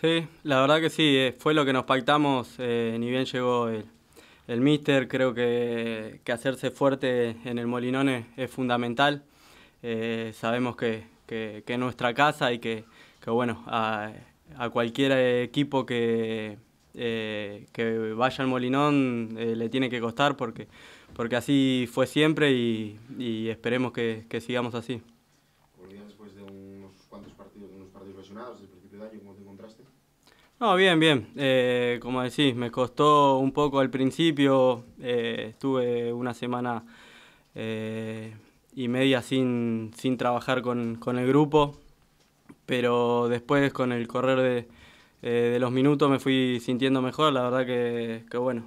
Sí, la verdad que sí, eh, fue lo que nos pactamos, eh, ni bien llegó el, el míster, creo que, hacerse fuerte en el Molinón es, fundamental, eh, sabemos que, es nuestra casa y que, bueno, a, cualquier equipo que, que vaya al Molinón le tiene que costar porque, porque así fue siempre y, esperemos que, sigamos así. No, bien, bien. Eh, como decís, me costó un poco al principio. Eh, estuve una semana eh, y media sin, trabajar con, el grupo, pero después con el correr de, los minutos me fui sintiendo mejor. La verdad que, que bueno,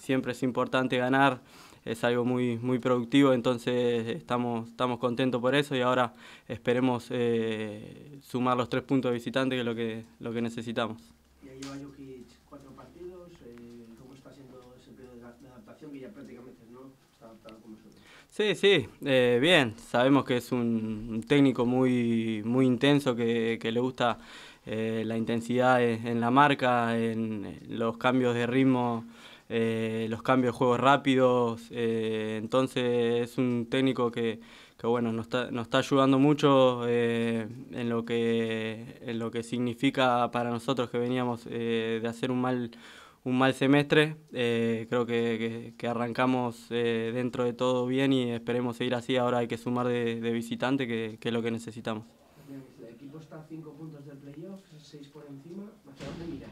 siempre es importante ganar es algo muy, muy productivo, entonces estamos, estamos contentos por eso y ahora esperemos eh, sumar los tres puntos de visitante, que es lo que, lo que necesitamos. Ya Jokic cuatro partidos, eh, ¿cómo está siendo ese periodo de adaptación que ya prácticamente no está adaptado como nosotros? Sí, sí, eh, bien, sabemos que es un técnico muy, muy intenso, que, le gusta... la intensidad en la marca, en los cambios de ritmo eh, los cambios de juegos rápidos. Eh, entonces es un técnico que, bueno, nos está, nos está, ayudando mucho eh, en, lo que, en lo que significa para nosotros que veníamos de hacer un mal un mal semestre, creo que, que, arrancamos dentro de todo bien y esperemos seguir así, ahora hay que sumar de, visitante, que, es lo que necesitamos por encima, dónde miras?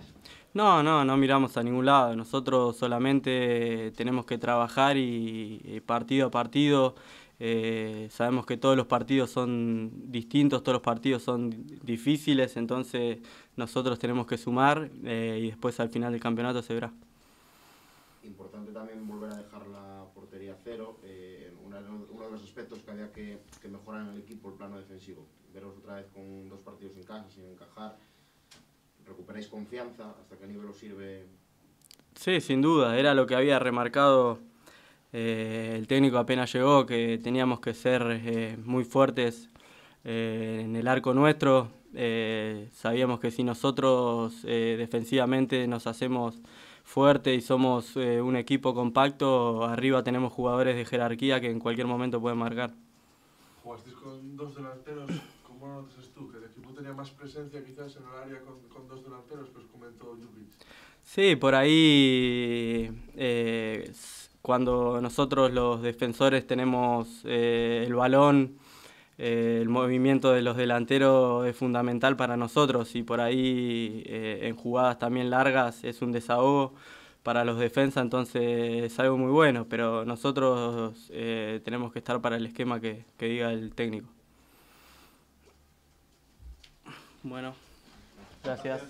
No, no, no miramos a ningún lado. Nosotros solamente eh, tenemos que trabajar y, eh, partido a partido. Eh, sabemos que todos los partidos son distintos, todos los partidos son difíciles, entonces nosotros tenemos que sumar y después al final del campeonato se verá. Importante también volver a dejar la portería cero. uno de los aspectos que había que, que mejorar en el equipo, el plano defensivo. Veros otra vez con dos partidos en casa, sin encajar recuperáis confianza, hasta qué nivel os sirve. Sí, sin duda, era lo que había remarcado eh, el técnico apenas llegó, que teníamos que ser eh, muy fuertes eh, en el arco nuestro. sabíamos que si nosotros defensivamente nos hacemos fuerte y somos un equipo compacto, arriba tenemos jugadores de jerarquía que en cualquier momento pueden marcar. Jugasteis con dos delanteros tú? Que el equipo tenía más presencia quizás en el área con, dos delanteros pues comentó Sí, por ahí eh, cuando nosotros los defensores tenemos eh, el balón, eh, el movimiento de los delanteros es fundamental para nosotros y por ahí en jugadas también largas es un desahogo para los defensas, entonces es algo muy bueno, pero nosotros tenemos que estar para el esquema que diga el técnico. Bueno, gracias.